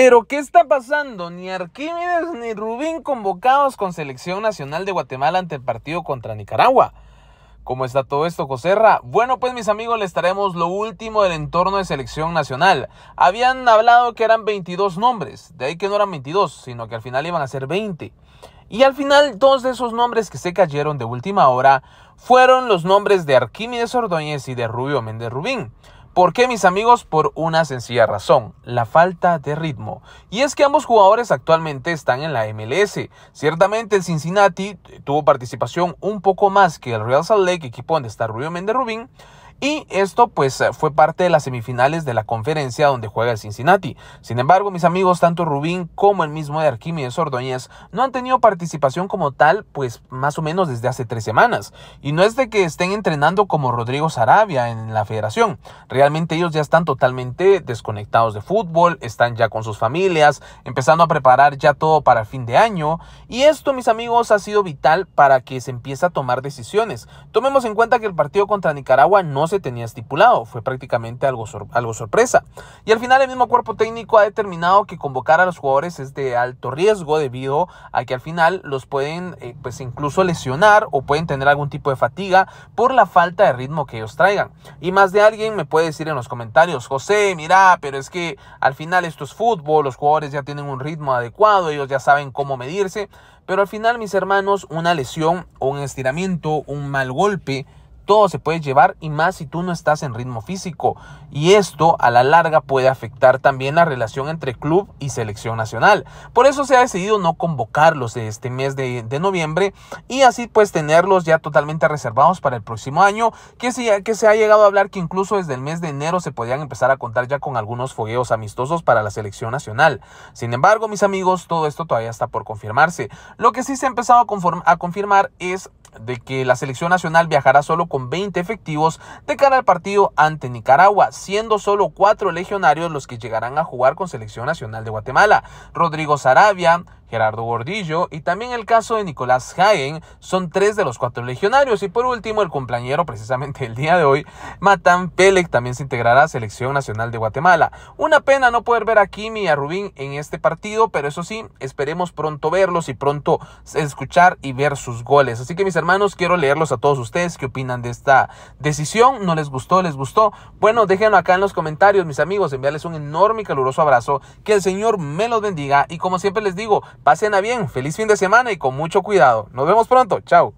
Pero ¿qué está pasando? Ni Arquímedes ni Rubín convocados con selección nacional de Guatemala ante el partido contra Nicaragua. ¿Cómo está todo esto, Joserra? Bueno, pues mis amigos, les traemos lo último del entorno de selección nacional. Habían hablado que eran 22 nombres, de ahí que no eran 22, sino que al final iban a ser 20. Y al final, dos de esos nombres que se cayeron de última hora fueron los nombres de Arquímedes Ordóñez y de Rubio Méndez Rubín. ¿Por qué mis amigos? Por una sencilla razón, la falta de ritmo. Y es que ambos jugadores actualmente están en la MLS. Ciertamente el Cincinnati tuvo participación un poco más que el Real Salt Lake, equipo donde está Rubio Méndez Rubín, y esto pues eh, fue parte de las semifinales de la conferencia donde juega el Cincinnati. Sin embargo, mis amigos, tanto Rubín como el mismo de Arquímedes Ordóñez no han tenido participación como tal pues más o menos desde hace tres semanas. Y no es de que estén entrenando como Rodrigo Sarabia en la federación. Realmente ellos ya están totalmente desconectados de fútbol, están ya con sus familias, empezando a preparar ya todo para el fin de año. Y esto, mis amigos, ha sido vital para que se empiece a tomar decisiones. Tomemos en cuenta que el partido contra Nicaragua no se tenía estipulado, fue prácticamente algo, algo sorpresa. Y al final el mismo cuerpo técnico ha determinado que convocar a los jugadores es de alto riesgo debido a que al final los pueden eh, pues incluso lesionar o pueden tener algún tipo de fatiga por la falta de ritmo que ellos traigan. Y más de alguien me puede decir en los comentarios, José, mira, pero es que al final esto es fútbol, los jugadores ya tienen un ritmo adecuado, ellos ya saben cómo medirse, pero al final mis hermanos, una lesión, o un estiramiento, un mal golpe, todo se puede llevar y más si tú no estás en ritmo físico. Y esto a la larga puede afectar también la relación entre club y selección nacional. Por eso se ha decidido no convocarlos este mes de, noviembre y así pues tenerlos ya totalmente reservados para el próximo año, que, que se ha llegado a hablar que incluso desde el mes de enero se podían empezar a contar ya con algunos fogueos amistosos para la selección nacional. Sin embargo, mis amigos, todo esto todavía está por confirmarse. Lo que sí se ha empezado a confirmar es de que la selección nacional viajará solo con 20 efectivos de cara al partido ante Nicaragua, siendo solo cuatro legionarios los que llegarán a jugar con selección nacional de Guatemala. Rodrigo Sarabia, Gerardo Gordillo y también el caso de Nicolás Hagen son tres de los cuatro legionarios. Y por último, el compañero precisamente el día de hoy, Matan Pelec, también se integrará a Selección Nacional de Guatemala. Una pena no poder ver a Kimi y a Rubín en este partido, pero eso sí, esperemos pronto verlos y pronto escuchar y ver sus goles. Así que mis hermanos, quiero leerlos a todos ustedes. ¿Qué opinan de esta decisión? ¿No les gustó? ¿Les gustó? Bueno, déjenlo acá en los comentarios, mis amigos. Enviarles un enorme y caluroso abrazo. Que el Señor me los bendiga. Y como siempre les digo, pasen a bien. Feliz fin de semana y con mucho cuidado. Nos vemos pronto. Chao.